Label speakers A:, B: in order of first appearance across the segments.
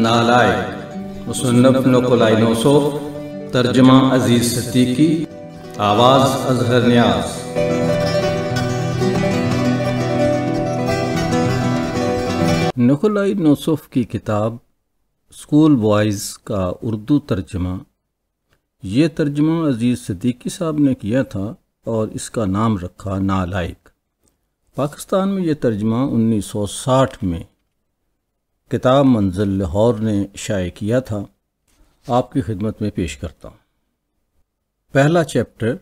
A: नालायक मुसन्फ़ नकोलाइनोसोफ तर्जमा अजीज़ सतीकी आवाज़ अजहर न्याज़ नकोलाई नोसोफ की किताब स्कूल बॉयज़ का उर्दू तर्जमा ये तर्जमा अजीज़ सदीकी साहब ने किया था और इसका नाम रखा नालायक पाकिस्तान में ये तर्जमा 1960 में किताब मंजिल लाहौर ने शाये किया था आपकी खिदमत में पेश करता हूँ पहला चैप्टर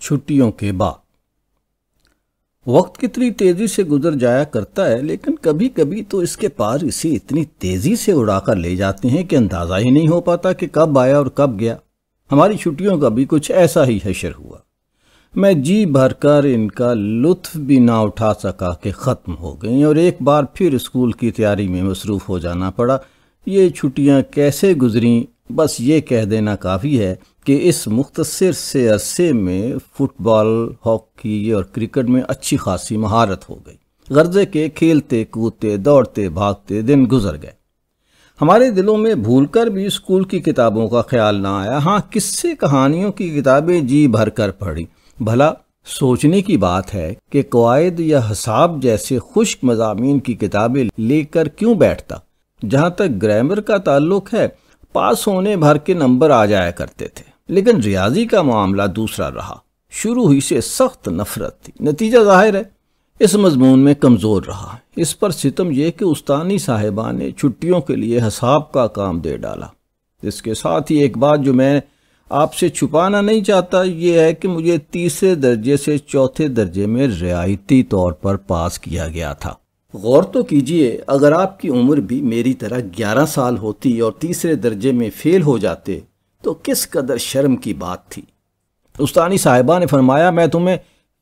A: छुट्टियों के बाद वक्त कितनी तेज़ी से गुजर जाया करता है लेकिन कभी कभी तो इसके पार इसे इतनी तेज़ी से उड़ाकर ले जाते हैं कि अंदाज़ा ही नहीं हो पाता कि कब आया और कब गया हमारी छुट्टियों का भी कुछ ऐसा ही हशर हुआ मैं जी भरकर इनका लुत्फ भी ना उठा सका कि ख़त्म हो गई और एक बार फिर स्कूल की तैयारी में मसरूफ़ हो जाना पड़ा ये छुट्टियाँ कैसे गुजरी बस ये कह देना काफ़ी है कि इस मुख्तर से अरसे में फ़ुटबॉल हॉकी और क्रिकेट में अच्छी खासी महारत हो गई गर्जे के खेलते कूदते दौड़ते भागते दिन गुजर गए हमारे दिलों में भूलकर भी स्कूल की किताबों का ख्याल ना आया हाँ किस्से कहानियों की किताबें जी भर कर पढ़ी भला सोचने की बात है कि कवायद या हिसाब जैसे खुश्क मजामी की किताबें लेकर क्यों बैठता जहाँ तक ग्रामर का ताल्लुक है पास होने भर के नंबर आ जाया करते थे लेकिन रियाजी का मामला दूसरा रहा शुरू ही से सख्त नफरत थी नतीजा जाहिर है इस मजमून में कमज़ोर रहा इस पर सितम यह कि उस्तानी साहिबा ने छुट्टियों के लिए हसाब का काम दे डाला इसके साथ ही एक बात जो मैं आपसे छुपाना नहीं चाहता ये है कि मुझे तीसरे दर्जे से चौथे दर्जे में रियायती तौर पर पास किया गया था गौर तो कीजिए अगर आपकी उम्र भी मेरी तरह ग्यारह साल होती और तीसरे दर्जे में फेल हो जाते तो किस कदर शर्म की बात थी उस्तानी साहिबा ने फरमाया मैं तुम्हें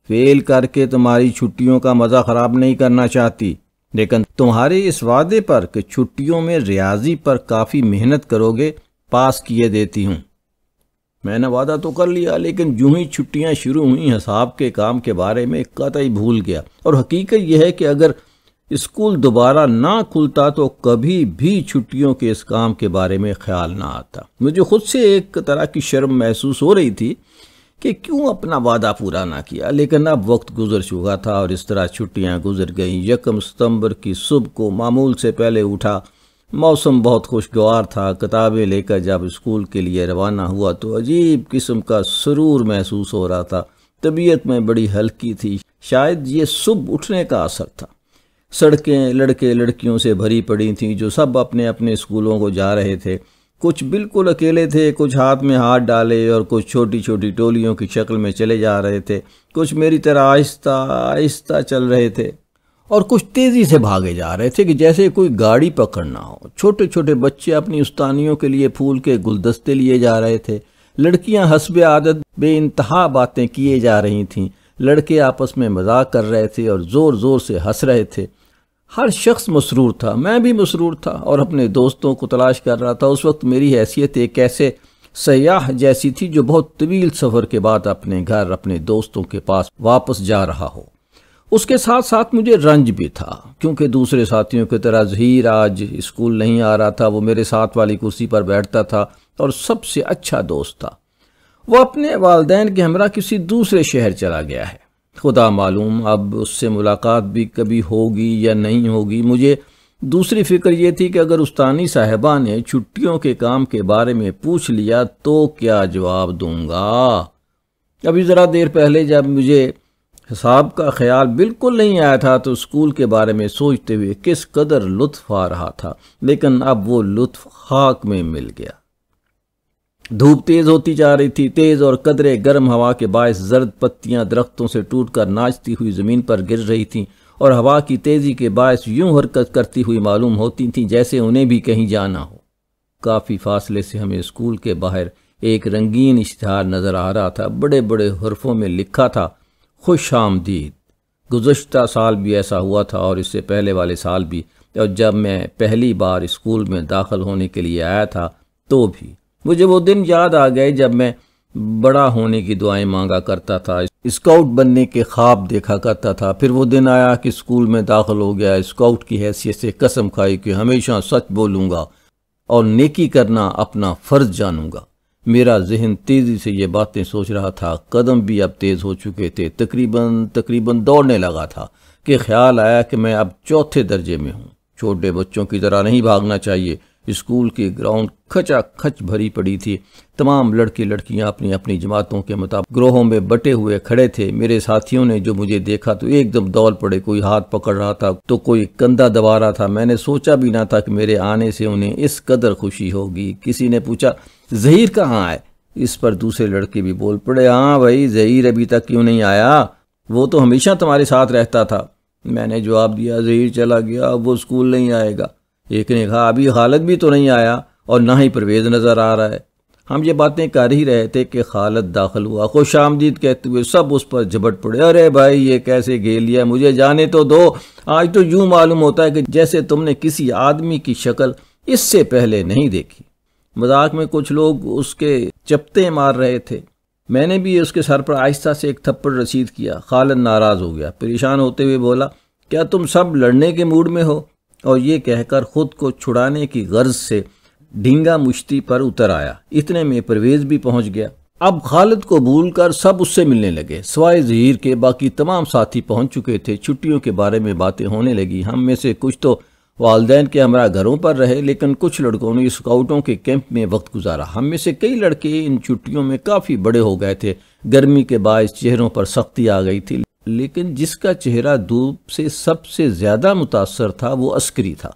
A: फेल करके तुम्हारी छुट्टियों का मज़ा ख़राब नहीं करना चाहती लेकिन तुम्हारे इस वादे पर कि छुट्टियों में रियाजी पर काफ़ी मेहनत करोगे पास किए देती हूँ मैंने वादा तो कर लिया लेकिन जूँ ही छुट्टियाँ शुरू हुई हिसाब के काम के बारे में कतई भूल गया और हकीकत यह है कि अगर स्कूल दोबारा ना खुलता तो कभी भी छुट्टियों के इस काम के बारे में ख्याल ना आता मुझे खुद से एक तरह की शर्म महसूस हो रही थी कि क्यों अपना वादा पूरा ना किया लेकिन अब वक्त गुजर चुका था और इस तरह छुट्टियां गुजर गईं यकम सितंबर की सुबह को मामूल से पहले उठा मौसम बहुत खुशगवार था किताबें लेकर जब स्कूल के लिए रवाना हुआ तो अजीब किस्म का सुरूर महसूस हो रहा था तबीयत में बड़ी हल्की थी शायद ये सुबह उठने का असर था सड़कें लड़के लड़कियों से भरी पड़ी थीं जो सब अपने अपने स्कूलों को जा रहे थे कुछ बिल्कुल अकेले थे कुछ हाथ में हाथ डाले और कुछ छोटी छोटी टोलियों की शक्ल में चले जा रहे थे कुछ मेरी तरह आहिस्ता आहिस्ता चल रहे थे और कुछ तेज़ी से भागे जा रहे थे कि जैसे कोई गाड़ी पकड़ना हो छोटे छोटे बच्चे अपनी उस्तानियों के लिए फूल के गुलदस्ते लिए जा रहे थे लड़कियां हसब आदत बे इंतहा बातें किए जा रही थीं लड़के आपस में मजाक कर रहे थे और ज़ोर ज़ोर से हंस रहे थे हर शख्स मसरूर था मैं भी मसरूर था और अपने दोस्तों को तलाश कर रहा था उस वक्त मेरी हैसियत एक ऐसे सयाह जैसी थी जो बहुत तवील सफ़र के बाद अपने घर अपने दोस्तों के पास वापस जा रहा हो उसके साथ साथ मुझे रंज भी था क्योंकि दूसरे साथियों की तरह जहीर आज स्कूल नहीं आ रहा था वो मेरे साथ वाली कुर्सी पर बैठता था और सबसे अच्छा दोस्त था वो अपने वालदेन के हमरा किसी दूसरे शहर चला गया है खुदा मालूम अब उससे मुलाकात भी कभी होगी या नहीं होगी मुझे दूसरी फिक्र ये थी कि अगर उस्तानी साहबा ने छुट्टियों के काम के बारे में पूछ लिया तो क्या जवाब दूंगा अभी ज़रा देर पहले जब मुझे हिसाब का ख्याल बिल्कुल नहीं आया था तो स्कूल के बारे में सोचते हुए किस कदर लुत्फ आ रहा था लेकिन अब वो लुत्फ खाक में मिल गया धूप तेज होती जा रही थी तेज और कदरे गर्म हवा के बायस जर्द पत्तियां दरख्तों से टूटकर नाचती हुई जमीन पर गिर रही थीं और हवा की तेजी के बायस यूं हरकत करती हुई मालूम होती थीं जैसे उन्हें भी कहीं जाना हो काफ़ी फासले से हमें स्कूल के बाहर एक रंगीन इश्तहार नज़र आ रहा था बड़े बड़े हरफों में लिखा था खुश आमदीद गुज्त साल भी ऐसा हुआ था और इससे पहले वाले साल भी और जब मैं पहली बार स्कूल में दाखिल होने के लिए आया था तो भी मुझे वो दिन याद आ गए जब मैं बड़ा होने की दुआएं मांगा करता था स्काउट बनने के ख्वाब देखा करता था फिर वो दिन आया कि स्कूल में दाखिल हो गया स्काउट की हैसियत से कसम खाई कि हमेशा सच बोलूँगा और नेकी करना अपना फ़र्ज जानूँगा मेरा जहन तेज़ी से ये बातें सोच रहा था कदम भी अब तेज़ हो चुके थे तकरीबन तकरीबन दौड़ने लगा था कि ख्याल आया कि मैं अब चौथे दर्जे में हूँ छोटे बच्चों की तरह नहीं भागना चाहिए स्कूल की ग्राउंड खचा खच भरी पड़ी थी तमाम लड़के लड़कियाँ अपनी अपनी जमातों के मुताबिक ग्रोहों में बटे हुए खड़े थे मेरे साथियों ने जो मुझे देखा तो एकदम दौड़ पड़े कोई हाथ पकड़ रहा था तो कोई कंधा दबा रहा था मैंने सोचा भी ना था कि मेरे आने से उन्हें इस कदर खुशी होगी किसी ने पूछा जहीर कहाँ आए इस पर दूसरे लड़के भी बोल पड़े हाँ भाई जहीर अभी तक क्यों नहीं आया वो तो हमेशा तुम्हारे साथ रहता था मैंने जवाब दिया जहीर चला गया अब वो स्कूल नहीं आएगा एक ने कहा अभी खालद भी तो नहीं आया और ना ही परवेज नज़र आ रहा है हम ये बातें कर ही रहे थे कि खालद दाखिल हुआ खुश आमदीद कहते हुए सब उस पर झपट पड़े अरे भाई ये कैसे घेर लिया मुझे जाने तो दो आज तो यूं मालूम होता है कि जैसे तुमने किसी आदमी की शक्ल इससे पहले नहीं देखी मजाक में कुछ लोग उसके चपते मार रहे थे मैंने भी उसके सर पर आहिस्ता से एक थप्पड़ रसीद किया खालन नाराज़ हो गया परेशान होते हुए बोला क्या तुम सब लड़ने के मूड में हो और ये कहकर ख़ुद को छुड़ाने की गर्ज से ढींगा मुश्ती पर उतर आया इतने में परवेज भी पहुंच गया अब खालिद को भूल कर सब उससे मिलने लगे सवाए जहीर के बाकी तमाम साथी पहुंच चुके थे छुट्टियों के बारे में बातें होने लगी हम में से कुछ तो वालदे के हमरा घरों पर रहे लेकिन कुछ लड़कों ने स्काउटों के कैंप में वक्त गुजारा हम में से कई लड़के इन छुट्टियों में काफ़ी बड़े हो गए थे गर्मी के बायस चेहरों पर सख्ती आ गई थी लेकिन जिसका चेहरा धूप से सबसे ज़्यादा मुतासर था वो अस्करी था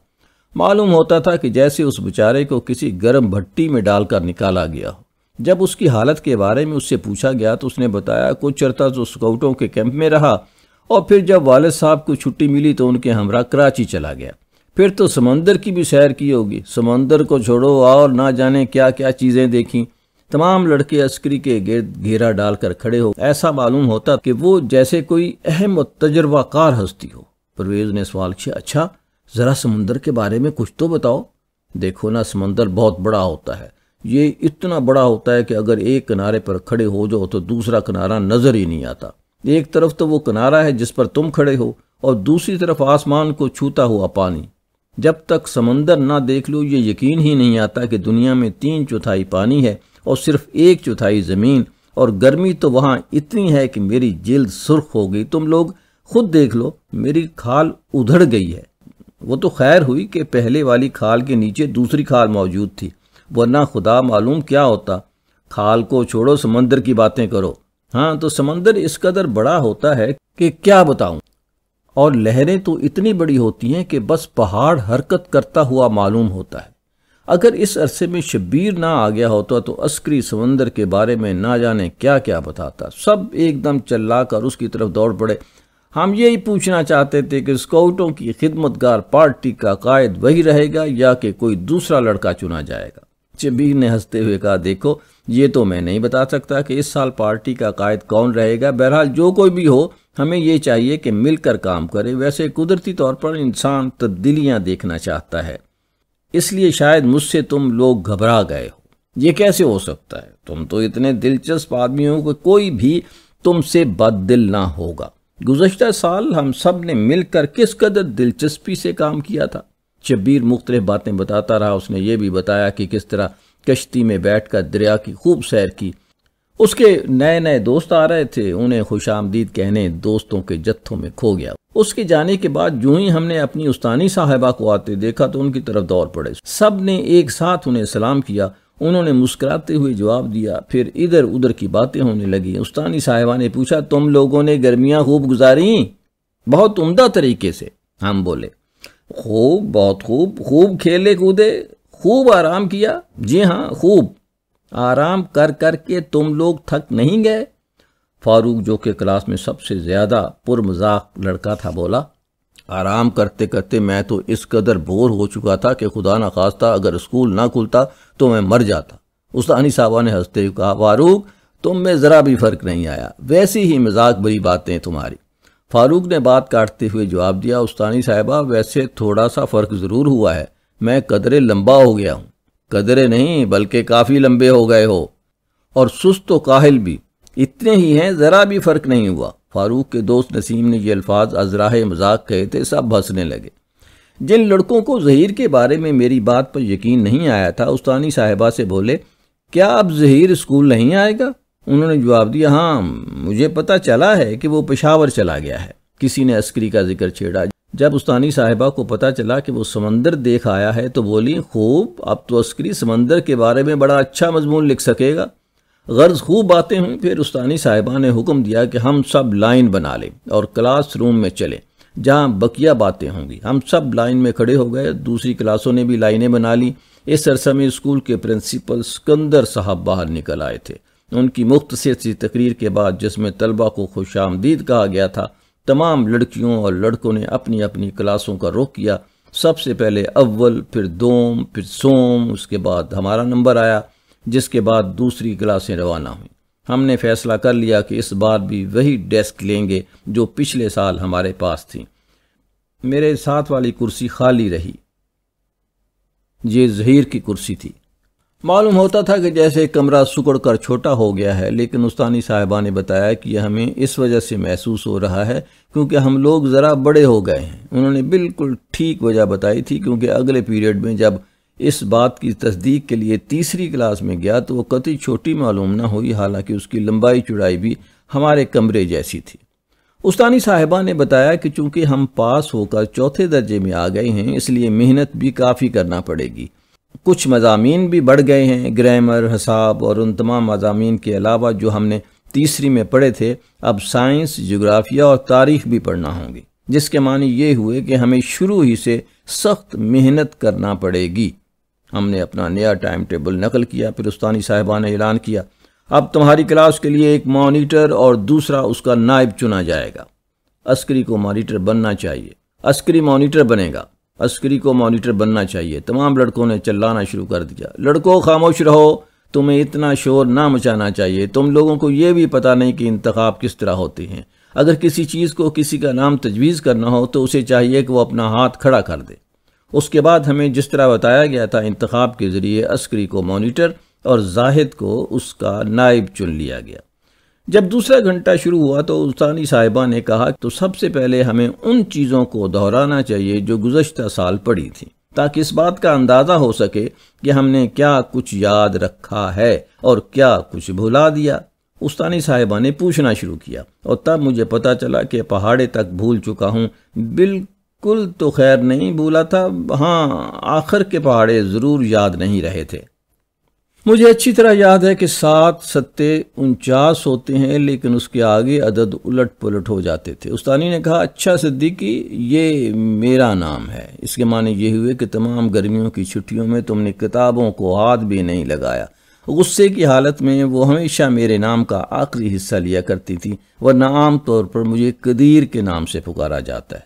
A: मालूम होता था कि जैसे उस बेचारे को किसी गर्म भट्टी में डालकर निकाला गया हो जब उसकी हालत के बारे में उससे पूछा गया तो उसने बताया कुछ चरता तो स्काउटों के कैंप में रहा और फिर जब वालद साहब को छुट्टी मिली तो उनके हमरा कराची चला गया फिर तो समंदर की भी सैर की होगी समंदर को छोड़ो और ना जाने क्या क्या चीज़ें देखी तमाम लड़के अस्करी के गिर्द घेरा डालकर खड़े हो ऐसा मालूम होता कि वो जैसे कोई अहम और तजर्बाकार हस्ती हो परवेज ने सवाल किया अच्छा ज़रा समंदर के बारे में कुछ तो बताओ देखो ना समंदर बहुत बड़ा होता है ये इतना बड़ा होता है कि अगर एक किनारे पर खड़े हो जाओ तो दूसरा किनारा नज़र ही नहीं आता एक तरफ तो वो किनारा है जिस पर तुम खड़े हो और दूसरी तरफ आसमान को छूता हुआ पानी जब तक समंदर ना देख लो ये यकीन ही नहीं आता कि दुनिया में तीन चौथाई पानी है और सिर्फ एक चौथाई ज़मीन और गर्मी तो वहां इतनी है कि मेरी जल्द सुर्ख हो गई तुम लोग खुद देख लो मेरी खाल उधड़ गई है वो तो खैर हुई कि पहले वाली खाल के नीचे दूसरी खाल मौजूद थी वरना खुदा मालूम क्या होता खाल को छोड़ो समंदर की बातें करो हाँ तो समंदर इस कदर बड़ा होता है कि क्या बताऊं और लहरें तो इतनी बड़ी होती हैं कि बस पहाड़ हरकत करता हुआ मालूम होता है अगर इस अरसे में शब्बीर ना आ गया होता तो अस्करी समंदर के बारे में ना जाने क्या क्या बताता सब एकदम चल्ला कर उसकी तरफ दौड़ पड़े हम यही पूछना चाहते थे कि स्काउटों की खिदमतगार पार्टी का कायद वही रहेगा या कि कोई दूसरा लड़का चुना जाएगा चबीर ने हंसते हुए कहा देखो ये तो मैं नहीं बता सकता कि इस साल पार्टी का कायद कौन रहेगा बहरहाल जो कोई भी हो हमें ये चाहिए कि मिलकर काम करे वैसे कुदरती तौर पर इंसान तब्दीलियां देखना चाहता है इसलिए शायद मुझसे तुम लोग घबरा गए हो ये कैसे हो सकता है तुम तो इतने दिलचस्प आदमी हो कि कोई भी तुमसे बद दिल ना होगा गुजशत साल हम सब ने मिलकर किस कदर दिलचस्पी से काम किया था शब्बीर मुख्तलिफ बातें बताता रहा उसने ये भी बताया कि किस तरह कश्ती में बैठ कर दरिया की खूब सैर की उसके नए नए दोस्त आ रहे थे उन्हें खुश आमदीद कहने दोस्तों के जत्थों में खो गया उसके जाने के बाद जो ही हमने अपनी उस्तानी साहिबा को आते देखा तो उनकी तरफ दौड़ पड़े सब ने एक साथ उन्हें सलाम किया उन्होंने मुस्कुराते हुए जवाब दिया फिर इधर उधर की बातें होने लगी उस्तानी साहिबा ने पूछा तुम लोगों ने गर्मियां खूब गुजारी बहुत उमदा तरीके से हम बोले खूब बहुत खूब खूब खेले कूदे खूब आराम किया जी हाँ खूब आराम कर कर के तुम लोग थक नहीं गए फारूक जो कि क्लास में सबसे ज़्यादा पुरमजाक लड़का था बोला आराम करते करते मैं तो इस कदर बोर हो चुका था कि खुदा ना खास्ता अगर स्कूल ना खुलता तो मैं मर जाता उस अनी साहबा ने हंसते हुए कहा फारूक तुम में ज़रा भी फ़र्क नहीं आया वैसी ही मजाक बड़ी बातें तुम्हारी फारूक ने बात काटते हुए जवाब दिया उस्तानी साहिबा वैसे थोड़ा सा फ़र्क ज़रूर हुआ है मैं कदरे लंबा हो गया हूँ कदरे नहीं बल्कि काफ़ी लंबे हो गए हो और सुस्त व तो काहिल भी इतने ही हैं ज़रा भी फ़र्क नहीं हुआ फारूक के दोस्त नसीम ने ये अल्फाज अजराह मजाक कहे थे सब हंसने लगे जिन लड़कों को जहीर के बारे में मेरी बात पर यकीन नहीं आया था उस्तानी साहिबा से बोले क्या अब जहीर स्कूल नहीं आएगा उन्होंने जवाब दिया हाँ मुझे पता चला है कि वो पेशावर चला गया है किसी ने अस्करी का जिक्र छेड़ा जब उस्तानी साहिबा को पता चला कि वो समंदर देख आया है तो बोली खूब अब तो अस्करी समंदर के बारे में बड़ा अच्छा मजमून लिख सकेगा गर्ज खूब बातें हुई फिर उस्तानी साहिबा ने हुक्म दिया कि हम सब लाइन बना लें और क्लास रूम में चलें जहाँ बकिया बातें होंगी हम सब लाइन में खड़े हो गए दूसरी क्लासों ने भी लाइनें बना ली इस अरसा में स्कूल के प्रिंसिपल सिकंदर साहब बाहर निकल आए थे उनकी मुख्तर सी तकरीर के बाद जिसमें तलबा को खुश आमदीद कहा गया था तमाम लड़कियों और लड़कों ने अपनी अपनी क्लासों का रुख किया सबसे पहले अव्वल फिर दोम फिर सोम उसके बाद हमारा नंबर आया जिसके बाद दूसरी क्लासें रवाना हुई हमने फैसला कर लिया कि इस बार भी वही डेस्क लेंगे जो पिछले साल हमारे पास थी मेरे साथ वाली कुर्सी खाली रही ये जहीर की कुर्सी थी मालूम होता था कि जैसे कमरा सुकड़ कर छोटा हो गया है लेकिन उस्तानी साहिबा ने बताया कि यह हमें इस वजह से महसूस हो रहा है क्योंकि हम लोग ज़रा बड़े हो गए हैं उन्होंने बिल्कुल ठीक वजह बताई थी क्योंकि अगले पीरियड में जब इस बात की तस्दीक के लिए तीसरी क्लास में गया तो वो कति छोटी मालूम ना हुई हालांकि उसकी लंबाई चुड़ाई भी हमारे कमरे जैसी थी उस्तानी साहिबा ने बताया कि चूंकि हम पास होकर चौथे दर्जे में आ गए हैं इसलिए मेहनत भी काफ़ी करना पड़ेगी कुछ मजामी भी बढ़ गए हैं ग्रामर हिसाब और उन तमाम मजामी के अलावा जो हमने तीसरी में पढ़े थे अब साइंस जोग्राफिया और तारीख भी पढ़ना होंगी जिसके मानी ये हुए कि हमें शुरू ही से सख्त मेहनत करना पड़ेगी हमने अपना नया टाइम टेबल नकल किया फिर उस्तानी साहिबा ने ऐलान किया अब तुम्हारी क्लास के लिए एक मॉनिटर और दूसरा उसका नायब चुना जाएगा अस्करी को मॉनिटर बनना चाहिए अस्करी मॉनिटर बनेगा अस्करी को मॉनिटर बनना चाहिए तमाम लड़कों ने चिल्लाना शुरू कर दिया लड़कों खामोश रहो तुम्हें इतना शोर ना मचाना चाहिए तुम लोगों को यह भी पता नहीं कि इंतखब किस तरह होते हैं अगर किसी चीज़ को किसी का नाम तजवीज़ करना हो तो उसे चाहिए कि वो अपना हाथ खड़ा कर दे उसके बाद हमें जिस तरह बताया गया था इंतखब के ज़रिए अस्करी को मॉनिटर और जाहिद को उसका नायब चुन लिया गया जब दूसरा घंटा शुरू हुआ तो उस्तानी साहिबा ने कहा तो सबसे पहले हमें उन चीज़ों को दोहराना चाहिए जो गुजशत साल पड़ी थी ताकि इस बात का अंदाज़ा हो सके कि हमने क्या कुछ याद रखा है और क्या कुछ भुला दिया उस्तानी साहिबा ने पूछना शुरू किया और तब मुझे पता चला कि पहाड़े तक भूल चुका हूँ बिल्कुल तो खैर नहीं भूला था हाँ आखिर के पहाड़े ज़रूर याद नहीं रहे थे मुझे अच्छी तरह याद है कि सात सत्ते उनचास होते हैं लेकिन उसके आगे अदद उलट पुलट हो जाते थे उस्तानी ने कहा अच्छा सिद्दीकी ये मेरा नाम है इसके माने ये हुए कि तमाम गर्मियों की छुट्टियों में तुमने किताबों को हाथ भी नहीं लगाया गुस्से की हालत में वो हमेशा मेरे नाम का आखिरी हिस्सा लिया करती थी वरना आम तौर पर मुझे कदीर के नाम से पुकारा जाता है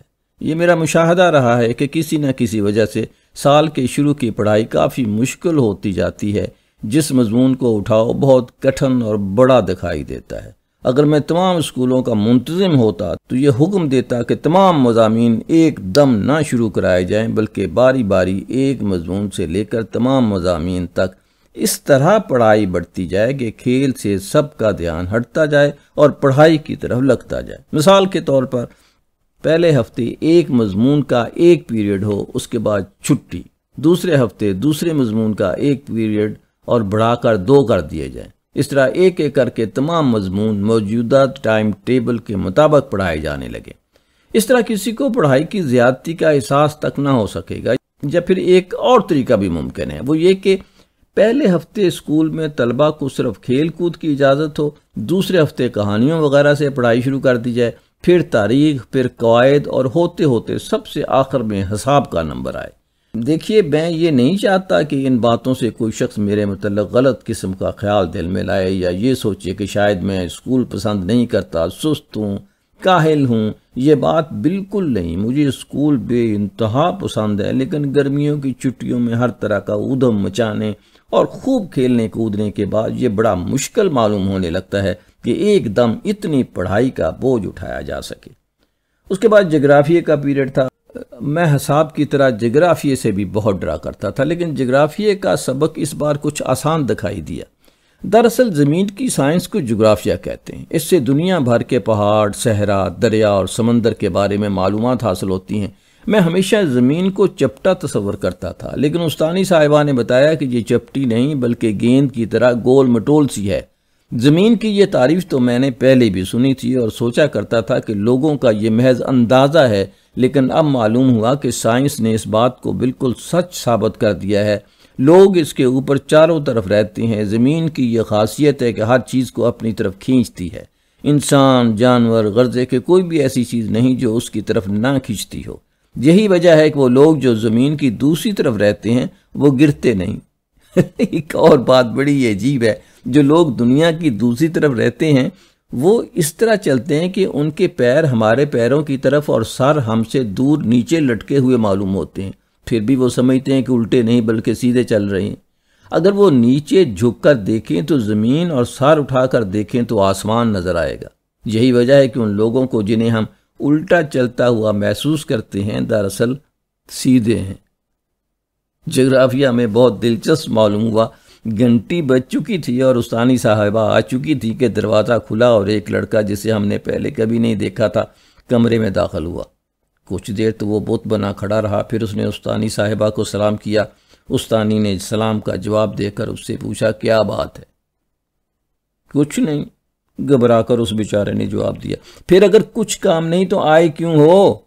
A: ये मेरा मुशाहदा रहा है कि किसी न किसी वजह से साल के शुरू की पढ़ाई काफ़ी मुश्किल होती जाती है जिस मजमून को उठाओ बहुत कठिन और बड़ा दिखाई देता है अगर मैं तमाम स्कूलों का मुंतज़म होता तो ये हुक्म देता कि तमाम मजामी एक दम ना शुरू कराए जाएं बल्कि बारी बारी एक मजमून से लेकर तमाम मजामी तक इस तरह पढ़ाई बढ़ती जाए कि खेल से सबका ध्यान हटता जाए और पढ़ाई की तरफ लगता जाए मिसाल के तौर पर पहले हफ्ते एक मजमून का एक पीरियड हो उसके बाद छुट्टी दूसरे हफ्ते दूसरे मजमून का एक पीरियड और बढ़ाकर दो कर दिए जाएं। इस तरह एक एक करके तमाम मजमून मौजूदा टाइम टेबल के मुताबिक पढ़ाए जाने लगे इस तरह किसी को पढ़ाई की ज्यादती का एहसास तक ना हो सकेगा या फिर एक और तरीका भी मुमकिन है वो ये कि पहले हफ्ते स्कूल में तलबा को सिर्फ खेल कूद की इजाज़त हो दूसरे हफ्ते कहानियों वगैरह से पढ़ाई शुरू कर दी जाए फिर तारीख फिर कवायद और होते होते सबसे आखिर में हिसाब का नंबर आए देखिए मैं ये नहीं चाहता कि इन बातों से कोई शख्स मेरे मतलब गलत किस्म का ख्याल दिल में लाए या ये सोचे कि शायद मैं स्कूल पसंद नहीं करता सुस्त हूँ काहिल हूँ ये बात बिल्कुल नहीं मुझे स्कूल बे इंतहा पसंद है लेकिन गर्मियों की छुट्टियों में हर तरह का ऊधम मचाने और खूब खेलने कूदने के बाद ये बड़ा मुश्किल मालूम होने लगता है कि एकदम इतनी पढ़ाई का बोझ उठाया जा सके उसके बाद जगराफिया का पीरियड था मैं हिसाब की तरह जग्राफिए से भी बहुत डरा करता था लेकिन जग्राफिए का सबक इस बार कुछ आसान दिखाई दिया दरअसल ज़मीन की साइंस को जग्राफिया कहते हैं इससे दुनिया भर के पहाड़ सहरा दरिया और समंदर के बारे में मालूम हासिल होती हैं मैं हमेशा ज़मीन को चपटा तस्वर करता था लेकिन उस्तानी साहिबा ने बताया कि ये चपटी नहीं बल्कि गेंद की तरह गोल मटोल सी है ज़मीन की ये तारीफ तो मैंने पहले भी सुनी थी और सोचा करता था कि लोगों का ये महज अंदाज़ा है लेकिन अब मालूम हुआ कि साइंस ने इस बात को बिल्कुल सच साबित कर दिया है लोग इसके ऊपर चारों तरफ रहते हैं ज़मीन की यह खासियत है कि हर चीज़ को अपनी तरफ खींचती है इंसान जानवर गर्जे के कोई भी ऐसी चीज़ नहीं जो उसकी तरफ ना खींचती हो यही वजह है कि वो लोग जो ज़मीन की दूसरी तरफ रहते हैं वो गिरते नहीं एक और बात बड़ी अजीब है जो लोग दुनिया की दूसरी तरफ रहते हैं वो इस तरह चलते हैं कि उनके पैर हमारे पैरों की तरफ और सर हमसे दूर नीचे लटके हुए मालूम होते हैं फिर भी वो समझते हैं कि उल्टे नहीं बल्कि सीधे चल रहे हैं अगर वो नीचे झुककर देखें तो ज़मीन और सर उठाकर देखें तो आसमान नज़र आएगा यही वजह है कि उन लोगों को जिन्हें हम उल्टा चलता हुआ महसूस करते हैं दरअसल सीधे हैं जग्राफिया में बहुत दिलचस्प मालूम हुआ घंटी बज चुकी थी और उस्तानी साहबा आ चुकी थी कि दरवाज़ा खुला और एक लड़का जिसे हमने पहले कभी नहीं देखा था कमरे में दाखिल हुआ कुछ देर तो वो बुत बना खड़ा रहा फिर उसने उस्तानी साहिबा को सलाम किया उस्तानी ने सलाम का जवाब देकर उससे पूछा क्या बात है कुछ नहीं घबरा कर उस बेचारे ने जवाब दिया फिर अगर कुछ काम नहीं तो आए क्यों हो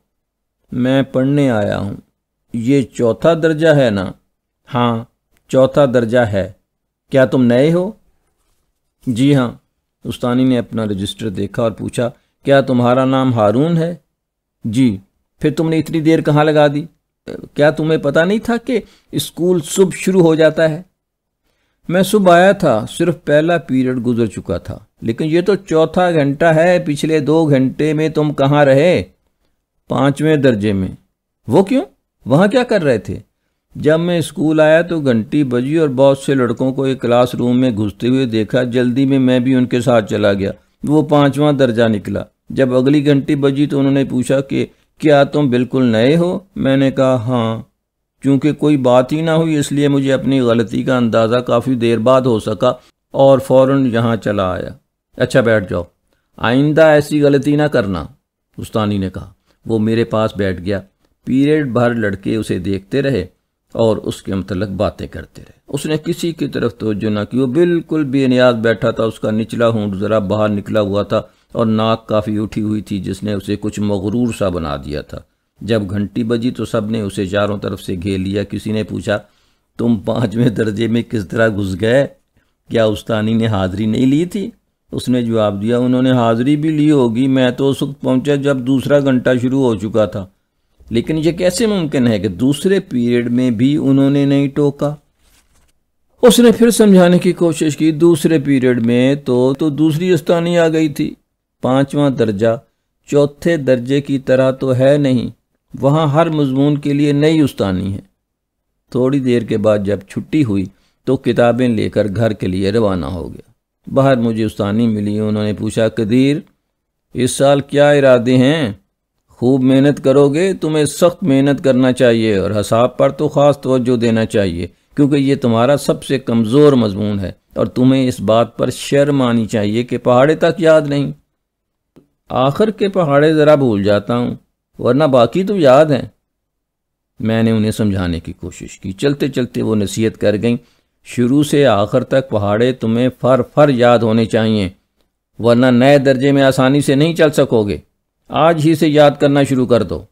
A: मैं पढ़ने आया हूँ ये चौथा दर्जा है ना हाँ चौथा दर्जा है क्या तुम नए हो जी हाँ उस्तानी ने अपना रजिस्टर देखा और पूछा क्या तुम्हारा नाम हारून है जी फिर तुमने इतनी देर कहाँ लगा दी क्या तुम्हें पता नहीं था कि स्कूल सुबह शुरू हो जाता है मैं सुबह आया था सिर्फ पहला पीरियड गुजर चुका था लेकिन ये तो चौथा घंटा है पिछले दो घंटे में तुम कहाँ रहे पांचवें दर्जे में वो क्यों वहाँ क्या कर रहे थे जब मैं स्कूल आया तो घंटी बजी और बहुत से लड़कों को एक क्लास रूम में घुसते हुए देखा जल्दी में मैं भी उनके साथ चला गया वो पाँचवा दर्जा निकला जब अगली घंटी बजी तो उन्होंने पूछा कि क्या तुम बिल्कुल नए हो मैंने कहा हाँ क्योंकि कोई बात ही ना हुई इसलिए मुझे अपनी गलती का अंदाज़ा काफ़ी देर बाद हो सका और फ़ौर यहाँ चला आया अच्छा बैठ जाओ आइंदा ऐसी गलती ना करना उस्तानी ने कहा वो मेरे पास बैठ गया पीरियड भर लड़के उसे देखते रहे और उसके मतलब बातें करते रहे उसने किसी की तरफ तोज्जो ना की वो बिल्कुल बेनियाज बैठा था उसका निचला हूं ज़रा बाहर निकला हुआ था और नाक काफ़ी उठी हुई थी जिसने उसे कुछ मगरूर सा बना दिया था जब घंटी बजी तो सब ने उसे चारों तरफ से घेर लिया किसी ने पूछा तुम पाँचवें दर्जे में किस तरह घुस गए क्या उस्तानी ने हाज़िरी नहीं ली थी उसने जवाब दिया उन्होंने हाज़िरी भी ली होगी मैं तो उस वक्त पहुँचा जब दूसरा घंटा शुरू हो चुका था लेकिन ये कैसे मुमकिन है कि दूसरे पीरियड में भी उन्होंने नहीं टोका उसने फिर समझाने की कोशिश की दूसरे पीरियड में तो तो दूसरी उस्तानी आ गई थी पांचवा दर्जा चौथे दर्जे की तरह तो है नहीं वहाँ हर मजमून के लिए नई उस्तानी है थोड़ी देर के बाद जब छुट्टी हुई तो किताबें लेकर घर के लिए रवाना हो गया बाहर मुझे उस्तानी मिली उन्होंने पूछा कदीर इस साल क्या इरादे हैं खूब मेहनत करोगे तुम्हें सख्त मेहनत करना चाहिए और हिसाब पर तो ख़ास तवज्जो देना चाहिए क्योंकि ये तुम्हारा सबसे कमज़ोर मजमून है और तुम्हें इस बात पर शर्म आनी चाहिए कि पहाड़े तक याद नहीं आखिर के पहाड़े ज़रा भूल जाता हूँ वरना बाकी तो याद हैं मैंने उन्हें समझाने की कोशिश की चलते चलते वो नसीहत कर गईं शुरू से आखिर तक पहाड़े तुम्हें फर फर याद होने चाहिए वरना नए दर्जे में आसानी से नहीं चल सकोगे आज ही से याद करना शुरू कर दो